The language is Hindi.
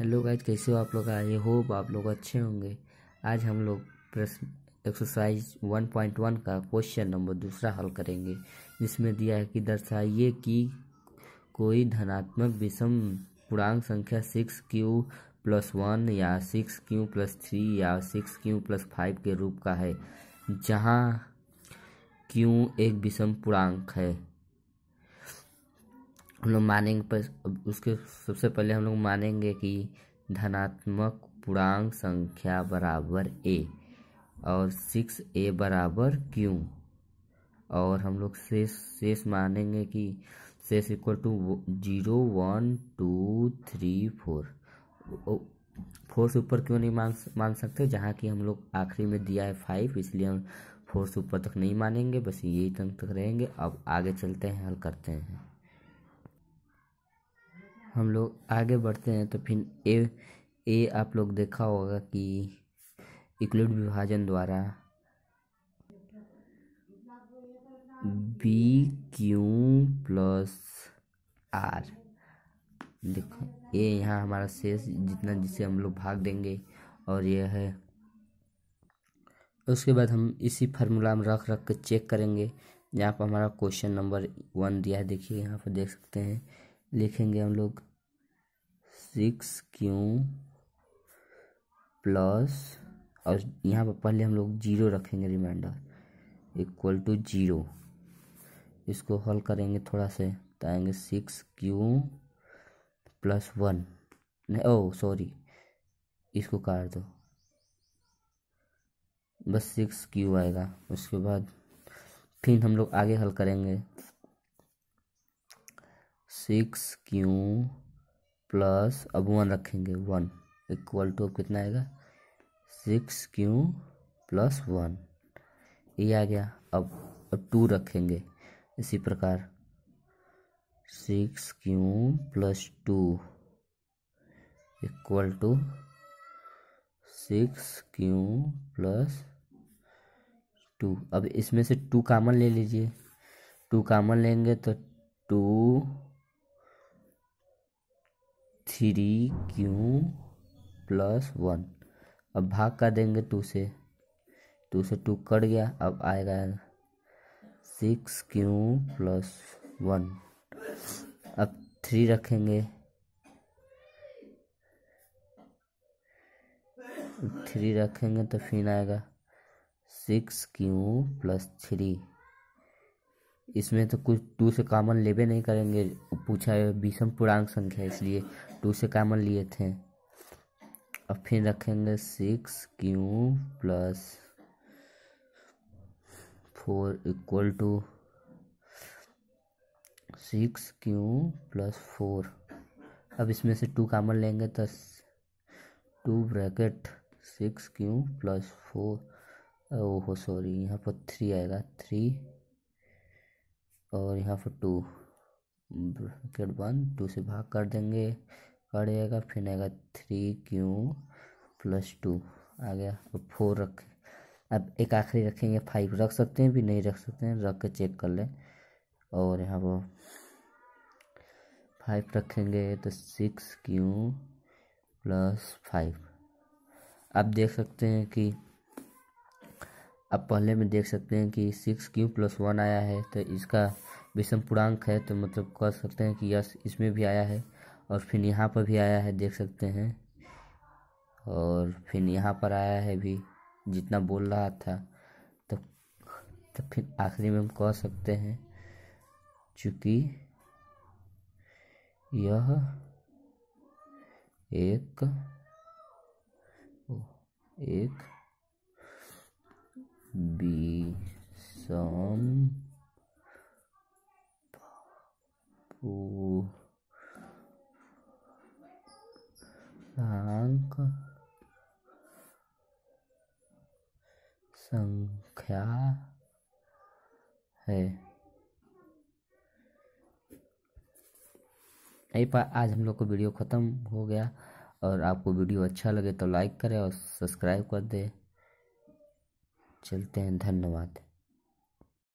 हेलो गाइज कैसे हो आप लोग आए होप आप लोग अच्छे होंगे आज हम लोग प्रश्न एक्सरसाइज 1.1 का क्वेश्चन नंबर दूसरा हल करेंगे जिसमें दिया है कि दर्शाइए कि कोई धनात्मक विषम पूर्णांक संख्या सिक्स क्यू प्लस वन या सिक्स क्यू प्लस थ्री या सिक्स क्यू प्लस फाइव के रूप का है जहाँ क्यों एक विषम पूर्णांक है हम लोग मानेंगे पर उसके सबसे पहले हम लोग मानेंगे कि धनात्मक पूर्णांक संख्या बराबर ए और सिक्स ए बराबर क्यू और हम लोग शेष शेष मानेंगे कि शेष equal to zero one two three four four से ऊपर क्यों नहीं मान मान सकते जहाँ कि हम लोग आखिरी में दिया है फाइव इसलिए हम फोर से ऊपर तक नहीं मानेंगे बस यही तक तक रहेंगे अब आगे चलते हैं हल करते हैं हम लोग आगे बढ़ते हैं तो फिर ए ए आप लोग देखा होगा कि इक्लूड विभाजन द्वारा बी क्यू प्लस आर देखो ये यहाँ हमारा शेष जितना जिसे हम लोग भाग देंगे और यह है उसके बाद हम इसी फार्मूला में रख रख के चेक करेंगे यहाँ पर हमारा क्वेश्चन नंबर वन दिया है देखिए यहाँ पर देख सकते हैं लिखेंगे हम लोग सिक्स क्यू प्लस और यहाँ पर पहले हम लोग जीरो रखेंगे रिमाइंडर इक्वल टू जीरो इसको हल करेंगे थोड़ा से तो आएंगे सिक्स क्यू प्लस वन नहीं ओ सॉरी इसको काट दो बस सिक्स क्यू आएगा उसके बाद फिर हम लोग आगे हल करेंगे सिक्स क्यू प्लस अब वन रखेंगे वन इक्वल टू अब कितना आएगा सिक्स क्यू प्लस वन ये आ गया अब अब टू रखेंगे इसी प्रकार six Q plus two equal to six Q plus two अब इसमें से टू कामन ले लीजिए टू कामन लेंगे तो two three Q plus one अब भाग कर देंगे टू से टू से टू कट गया अब आएगा सिक्स क्यू प्लस वन अब थ्री रखेंगे थ्री रखेंगे तो फिर आएगा सिक्स क्यू प्लस थ्री इसमें तो कुछ टू से कॉमन लेबे नहीं करेंगे पूछा है विषम पूर्णांक संख्या इसलिए टू से कॉमन लिए थे अब फिर रखेंगे six Q plus four equal to six Q plus four अब इसमें से टू कामन लेंगे तो two bracket six Q plus four ओहो सॉरी यहाँ पर थ्री आएगा थ्री और यहाँ पर टू ब्रैकेट वन टू से भाग कर देंगे कट जाएगा फिर आएगा थ्री क्यू प्लस टू आ गया और फोर रखें अब एक आखिरी रखेंगे फाइव रख सकते हैं भी नहीं रख सकते हैं रख के चेक कर लें और यहाँ पर फाइव रखेंगे तो सिक्स क्यू प्लस फाइव आप देख सकते हैं कि आप पहले में देख सकते हैं कि सिक्स क्यू प्लस वन आया है तो इसका विषम पूर्णांक है तो मतलब कह सकते हैं कि यस इसमें भी आया है और फिर यहाँ पर भी आया है देख सकते हैं और फिर यहाँ पर आया है भी जितना बोल रहा था तो तो फिर आखिरी में हम कह सकते हैं चूँकि यह एक एक be some पूर्णांक संख्या है यही पर आज हम लोग को वीडियो ख़त्म हो गया और आपको वीडियो अच्छा लगे तो लाइक करें और सब्सक्राइब कर दें चलते हैं धन्यवाद